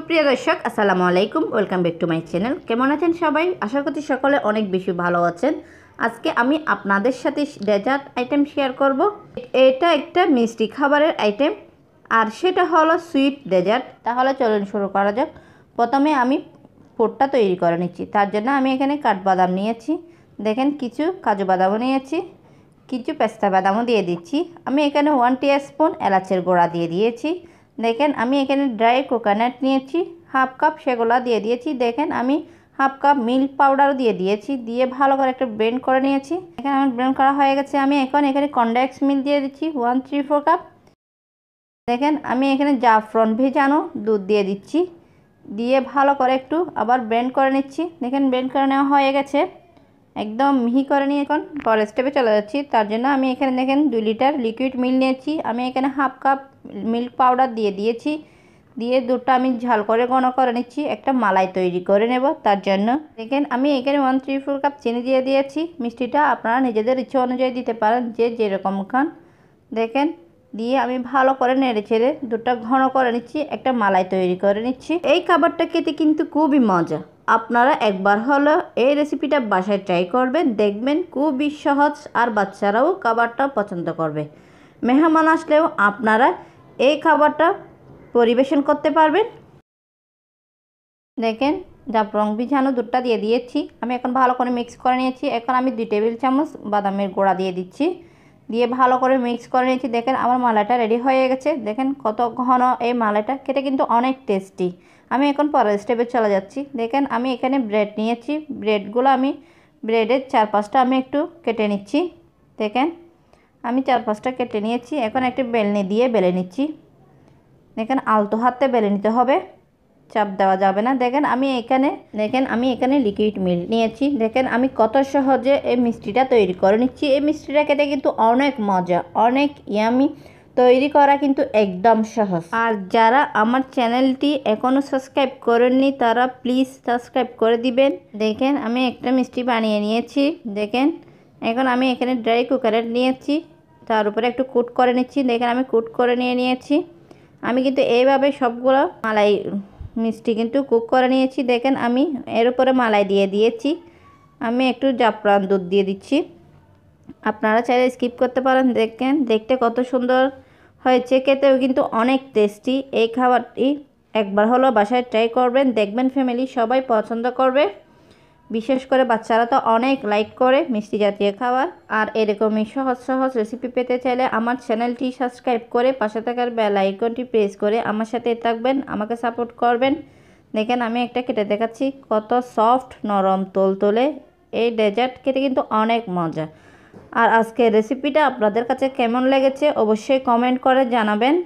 সুপ্রিয় দর্শক আসসালামু আলাইকুম welcome back to my channel কেমন আছেন সবাই আশা করছি সকলে অনেক বেশি ভালো আছেন আজকে আমি আপনাদের সাথে ডেজার্ট আইটেম শেয়ার করব এটা একটা মিষ্টি খাবারের আইটেম আর সেটা হলো সুইট ডেজার্ট তাহলে চলুন শুরু করা যাক প্রথমে আমি পোটটা তৈরি করে নিচ্ছি তার জন্য আমি এখানে কাঠবাদাম নিয়েছি দেখেন কিছু কাজু বাদামও নিয়েছি কিছু পেস্তা বাদামও দিয়ে দিচ্ছি আমি এখানে ওয়ান টি স্পুন এলাচের গোড়া দিয়ে দিয়েছি দেখেন আমি এখানে ড্রাই কোকোনাট নিয়েছি হাফ কাপ সেগুলা দিয়ে দিয়েছি দেখেন আমি হাফ কাপ মিল্ক পাউডারও দিয়ে দিয়েছি দিয়ে ভালো করে একটা ব্রেন্ড করে নিয়েছি এখানে আমার ব্রেন্ড করা হয়ে গেছে আমি এখন এখানে কন্ডাক্স মিল্ক দিয়ে দিচ্ছি ওয়ান থ্রি ফোর কাপ দেখেন আমি এখানে জাফরন ভেজানো দুধ দিয়ে দিচ্ছি দিয়ে ভালো করে একটু আবার ব্রেন্ড করে নিচ্ছি দেখেন ব্রেন্ড করে নেওয়া হয়ে গেছে একদম মিহি করে নিয়ে এখন পরের স্টেপে চলে যাচ্ছি তার জন্য আমি এখানে দেখেন দুই লিটার লিকুইড মিল নিয়েছি আমি এখানে হাফ কাপ মিল্ক পাউডার দিয়ে দিয়েছি দিয়ে দুধটা আমি ঝাল করে ঘন করে নিচ্ছি একটা মালাই তৈরি করে নেব তার জন্য দেখেন আমি এখানে ওয়ান থ্রি ফোর কাপ চিনি দিয়ে দিয়েছি মিষ্টিটা আপনারা নিজেদের ইচ্ছে অনুযায়ী দিতে পারেন যে যেরকম খান দেখেন দিয়ে আমি ভালো করে নেড়ে ছেড়ে দুধটা ঘন করে নিচ্ছি একটা মালাই তৈরি করে নিচ্ছি এই খাবারটা খেতে কিন্তু খুবই মজা আপনারা একবার হলো এই রেসিপিটা বাসায় ট্রাই করবেন দেখবেন খুবই সহজ আর বাচ্চারাও খাবারটা পছন্দ করবে মেহমান আসলেও আপনারা এই খাবারটা পরিবেশন করতে পারবেন দেখেন যা রঙ বিছানো দুধটা দিয়ে দিয়েছি আমি এখন ভালো করে মিক্স করে নিয়েছি এখন আমি দুই টেবিল চামচ বাদামের গোড়া দিয়ে দিচ্ছি দিয়ে ভালো করে মিক্স করে নিয়েছি দেখেন আমার মালাটা রেডি হয়ে গেছে দেখেন কত ঘন এই মালাটা খেতে কিন্তু অনেক টেস্টি আমি এখন পরের স্টেপে চলে যাচ্ছি দেখেন আমি এখানে ব্রেড নিয়েছি ব্রেডগুলো আমি ব্রেডের চার পাঁচটা আমি একটু কেটে নিচ্ছি দেখেন আমি চার পাঁচটা কেটে নিয়েছি এখন একটি বেলনি দিয়ে বেলে নিচ্ছি দেখেন আলতো হাতে বেলে নিতে হবে চাপ দেওয়া যাবে না দেখেন আমি এখানে দেখেন আমি এখানে লিকুইড মিল্ক নিয়েছি দেখেন আমি কত সহজে এই মিষ্টিটা তৈরি করে নিচ্ছি এই মিষ্টিটা খেতে কিন্তু অনেক মজা অনেক ইয়ামি তৈরি করা কিন্তু একদম সহজ আর যারা আমার চ্যানেলটি এখনও সাবস্ক্রাইব করেননি তারা প্লিজ সাবস্ক্রাইব করে দিবেন দেখেন আমি একটা মিষ্টি বানিয়ে নিয়েছি দেখেন এখন আমি এখানে ড্রাই কুকারে নিয়েছি তার উপরে একটু কুট করে নিচ্ছি দেখেন আমি কুট করে নিয়ে নিয়েছি আমি কিন্তু এইভাবে সবগুলো মালাই মিষ্টি কিন্তু কুক করে নিয়েছি দেখেন আমি এর উপরে মালাই দিয়ে দিয়েছি আমি একটু জাফরান দুধ দিয়ে দিচ্ছি আপনারা চাইলে স্কিপ করতে পারেন দেখেন দেখতে কত সুন্দর হয়েছে খেতেও কিন্তু অনেক টেস্টি এই খাবারটি একবার হলো বাসায় ট্রাই করবেন দেখবেন ফ্যামিলি সবাই পছন্দ করবে বিশেষ করে বাচ্চারা তো অনেক লাইক করে মিষ্টি জাতীয় খাবার আর এরকমই সহজ সহজ রেসিপি পেতে চাইলে আমার চ্যানেলটি সাবস্ক্রাইব করে পাশে থাকার বেল আইকনটি প্রেস করে আমার সাথে থাকবেন আমাকে সাপোর্ট করবেন দেখেন আমি একটা কেটে দেখাচ্ছি কত সফট নরম তোলে এই ডেজার্ট খেতে কিন্তু অনেক মজা আর আজকে রেসিপিটা আপনাদের কাছে কেমন লেগেছে অবশ্যই কমেন্ট করে জানাবেন